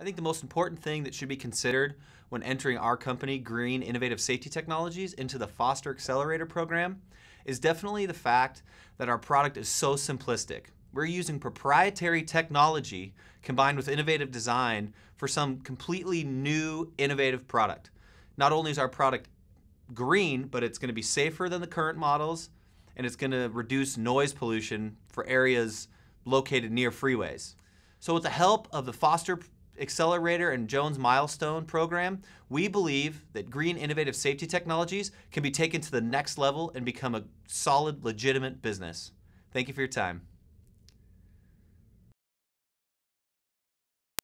I think the most important thing that should be considered when entering our company, Green Innovative Safety Technologies, into the Foster Accelerator program is definitely the fact that our product is so simplistic. We're using proprietary technology combined with innovative design for some completely new innovative product. Not only is our product green, but it's going to be safer than the current models and it's going to reduce noise pollution for areas located near freeways. So with the help of the Foster Accelerator and Jones Milestone program, we believe that green innovative safety technologies can be taken to the next level and become a solid, legitimate business. Thank you for your time.